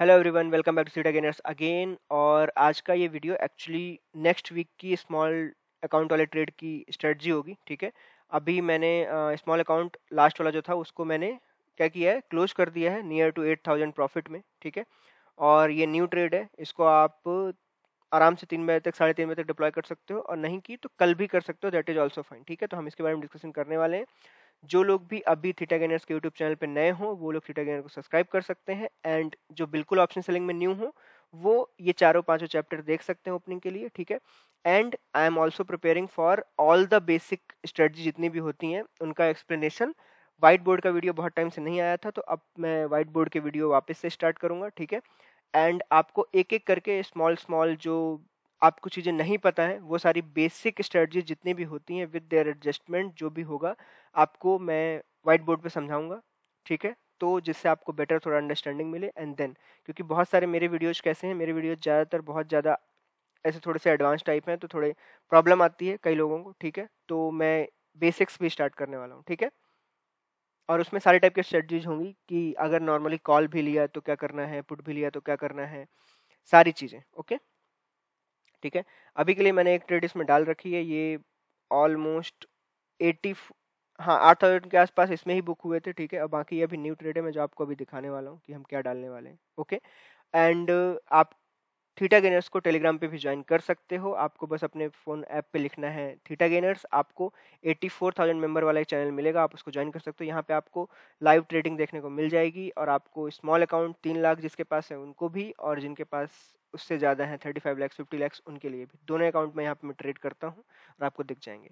Hello everyone welcome back to theta gainers again और आज का ये वीडियो एक्चुअली नेक्स्ट वीक की स्मॉल अकाउंट वाले ट्रेड की स्ट्रेटजी होगी ठीक है अभी मैंने स्मॉल uh, अकाउंट लास्ट वाला जो था उसको मैंने क्या किया है क्लोज कर दिया है near to eight thousand profit में ठीक है और ये न्यू ट्रेड है इसको आप आराम से तीन बजे तक साढ़े तीन बजे तक डिप्लॉय कर सकते हो और नहीं की तो कल भी कर सकते हो दैट इज़ ऑल्सो फाइन ठीक है तो हम इसके बारे में डिस्कशन करने वाले हैं जो लोग भी अभी थीटा गेनर्स के यूट्यूब चैनल पर नए हों वो लोग थीटा गेनर को सब्सक्राइब कर सकते हैं एंड जो बिल्कुल ऑप्शन सेलिंग में न्यू हो वो ये चारों पांचों चैप्टर देख सकते हैं ओपनिंग के लिए ठीक है and I am also preparing for all the basic strategy जितनी भी होती हैं उनका एक्सप्लेनेशन व्हाइट बोर्ड का वीडियो बहुत टाइम से नहीं आया था तो अब मैं व्हाइट बोर्ड के वीडियो वापस से स्टार्ट करूँगा ठीक है एंड आपको एक एक करके स्मॉल स्मॉल जो आपको चीज़ें नहीं पता है वो सारी बेसिक स्ट्रेटजी जितनी भी होती हैं विद देयर एडजस्टमेंट जो भी होगा आपको मैं वाइट बोर्ड पर समझाऊंगा ठीक है तो जिससे आपको बेटर थोड़ा अंडरस्टैंडिंग मिले एंड देन क्योंकि बहुत सारे मेरे वीडियोज़ कैसे हैं मेरे वीडियोज़ ज़्यादातर बहुत ज़्यादा ऐसे थोड़े से एडवांस टाइप हैं तो थोड़े प्रॉब्लम आती है कई लोगों को ठीक है तो मैं बेसिक्स भी स्टार्ट करने वाला हूँ ठीक है और उसमें सारे टाइप के स्ट्रेटजीज होंगी कि अगर नॉर्मली कॉल भी लिया तो क्या करना है पुट भी लिया तो क्या करना है सारी चीज़ें ओके ठीक है अभी के लिए मैंने एक ट्रेड इसमें डाल रखी है ये ऑलमोस्ट एट्टी हाँ आठ थाउजेंड के आसपास इसमें ही बुक हुए थे ठीक है और बाकी ये अभी न्यू ट्रेड है मैं जो आपको अभी दिखाने वाला हूँ कि हम क्या डालने वाले हैं ओके एंड आप थीटा गेनर्स को टेलीग्राम पे भी ज्वाइन कर सकते हो आपको बस अपने फ़ोन ऐप पे लिखना है थीटा गेनर्स आपको 84,000 मेंबर वाला एक चैनल मिलेगा आप उसको ज्वाइन कर सकते हो यहाँ पे आपको लाइव ट्रेडिंग देखने को मिल जाएगी और आपको स्मॉल अकाउंट तीन लाख जिसके पास है उनको भी और जिनके पास उससे ज़्यादा है thirty five lakhs fifty lakhs उनके लिए भी दोनों अकाउंट में यहाँ पे मैं ट्रेड करता हूँ और आपको दिख जाएंगे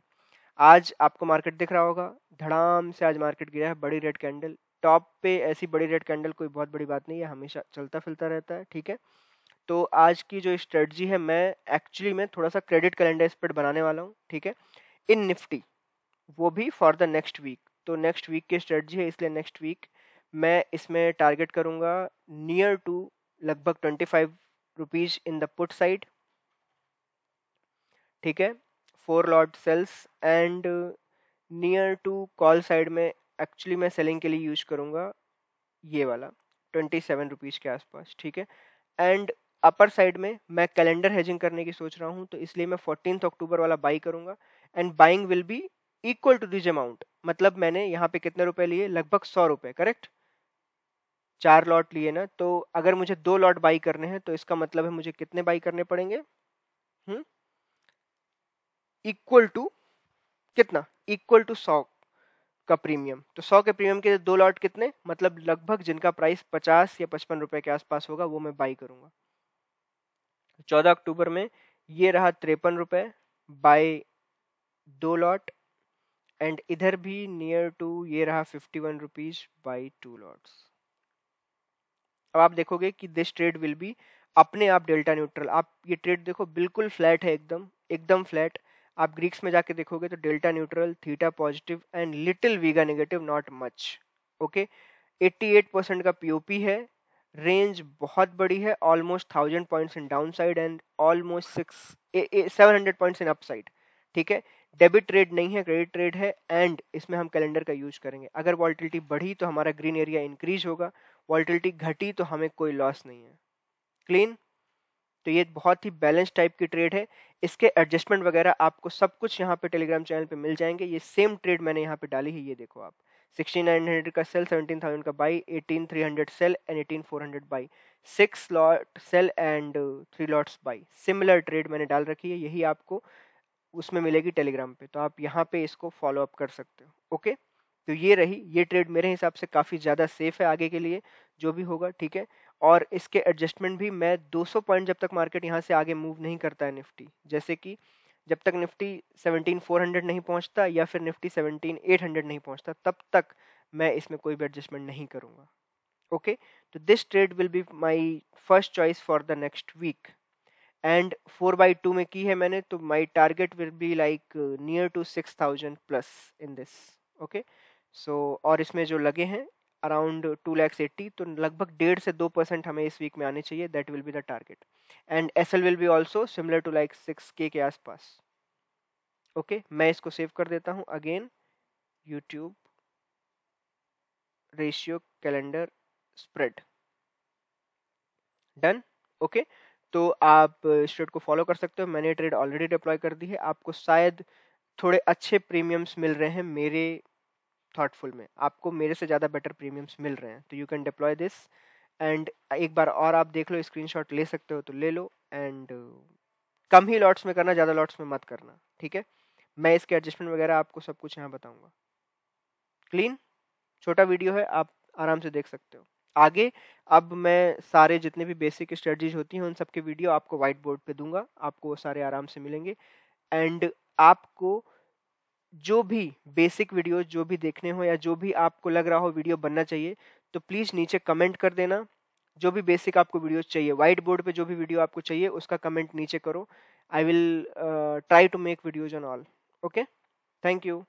आज आपको मार्केट दिख रहा होगा धड़ाम से आज मार्केट गिरा है बड़ी रेड कैंडल टॉप पे ऐसी बड़ी रेड कैंडल कोई बहुत बड़ी बात नहीं है हमेशा चलता फिरता रहता है ठीक है तो आज की जो स्ट्रेटजी है मैं एक्चुअली में थोड़ा सा क्रेडिट कैलेंडर स्प्रेड बनाने वाला हूँ ठीक है इन निफ्टी वो भी फॉर द नेक्स्ट वीक तो नेक्स्ट वीक की स्ट्रेटजी है इसलिए नेक्स्ट वीक मैं इसमें टारगेट करूँगा नियर टू लगभग twenty five rupees in the put side ठीक है four lot sells and near to call side में एक्चुअली मैं सेलिंग के लिए यूज करूंगा ये वाला ट्वेंटी सेवन रुपीज़ के आसपास ठीक है एंड अपर साइड में मैं कैलेंडर हेजिंग करने की सोच रहा हूँ तो इसलिए मैं फोर्टीन अक्टूबर वाला बाई करूंगा and buying will be equal to this amount मतलब मैंने यहाँ पे कितने रुपए लिए लगभग सौ रुपए करेक्ट चार लॉट लिए ना तो अगर मुझे दो लॉट बाई करने हैं तो इसका मतलब है मुझे कितने बाई करने पड़ेंगे इक्वल हम्म? टू कितना इक्वल टू सौ का प्रीमियम तो सौ के प्रीमियम के दो लॉट कितने मतलब लगभग जिनका प्राइस पचास या पचपन रुपए के आसपास होगा वो मैं बाई करूंगा चौदह अक्टूबर में ये रहा तिरपन रुपए बाय दो लॉट एंड इधर भी नियर टू ये रहा fifty one rupees buy two lots अब आप देखोगे कि दिस ट्रेड विल बी अपने आप डेल्टा न्यूट्रल आप ये ट्रेड देखो बिल्कुल फ्लैट है एकदम एकदम फ्लैट आप ग्रीक्स में जाके देखोगे तो delta neutral theta positive and little vega negative not much okay 88 percent का पीओपी है रेंज बहुत बड़ी है almost thousand points in down side and almost six seven hundred points in up side ठीक है डेबिट ट्रेड नहीं है credit trade है एंड इसमें हम कैलेंडर का यूज करेंगे अगर वॉल्टिलिटी बढ़ी तो हमारा ग्रीन एरिया इंक्रीज होगा वॉल्टिलिटी घटी तो हमें कोई लॉस नहीं है क्लीन तो ये बहुत ही बैलेंस टाइप की ट्रेड है इसके एडजस्टमेंट वगैरह आपको सब कुछ यहाँ पे टेलीग्राम चैनल पे मिल जाएंगे ये सेम ट्रेड मैंने यहाँ पे डाली है ये देखो आप 6900 का सेल 17000 का buy 18300 sell and 18400 buy six lot sell and three lots buy similar trade मैंने डाल रखी है यही आपको उसमें मिलेगी टेलीग्राम पे तो आप यहाँ पे इसको फॉलो अप कर सकते हो ओके तो ये रही ये ट्रेड मेरे हिसाब से काफ़ी ज़्यादा सेफ है आगे के लिए जो भी होगा ठीक है और इसके एडजस्टमेंट भी मैं 200 पॉइंट जब तक मार्केट यहाँ से आगे मूव नहीं करता है निफ्टी जैसे कि जब तक निफ्टी 17400 नहीं पहुँचता या फिर निफ्टी 17800 नहीं पहुँचता तब तक मैं इसमें कोई भी एडजस्टमेंट नहीं करूँगा ओके तो this trade will be my first choice for the next week and four buy two में की है मैंने तो my target will be like near to six thousand plus in this okay so so, और इसमें जो लगे हैं अराउंड टू लैक्स एट्टी तो लगभग डेढ़ से दो परसेंट हमें इस वीक में आने चाहिए that will be the target and S L will be also similar to like six K के आसपास ओके okay, मैं इसको सेव कर देता हूँ again YouTube ratio calendar spread done okay तो आप स्ट्रेट को फॉलो कर सकते हो मैंने ट्रेड ऑलरेडी डिप्लॉय कर दी है आपको शायद थोड़े अच्छे प्रीमियम्स मिल रहे हैं मेरे थॉटफुल में आपको मेरे से ज़्यादा बेटर प्रीमियम्स मिल रहे हैं तो you can deploy this and एक बार और आप देख लो स्क्रीन ले सकते हो तो ले लो एंड uh, कम ही लॉट्स में करना ज़्यादा लॉट्स में मत करना ठीक है मैं इसके एडजस्टमेंट वगैरह आपको सब कुछ यहाँ बताऊँगा क्लीन छोटा वीडियो है आप आराम से देख सकते हो आगे अब मैं सारे जितने भी बेसिक स्ट्रेटजीज होती हैं उन सब के वीडियो आपको व्हाइट बोर्ड पर दूंगा आपको वो सारे आराम से मिलेंगे एंड आपको जो भी बेसिक वीडियो जो भी देखने हो या जो भी आपको लग रहा हो वीडियो बनना चाहिए तो प्लीज़ नीचे कमेंट कर देना जो भी बेसिक आपको वीडियो चाहिए वाइट बोर्ड पे जो भी वीडियो आपको चाहिए उसका कमेंट नीचे करो I will try to make videos on all okay thank you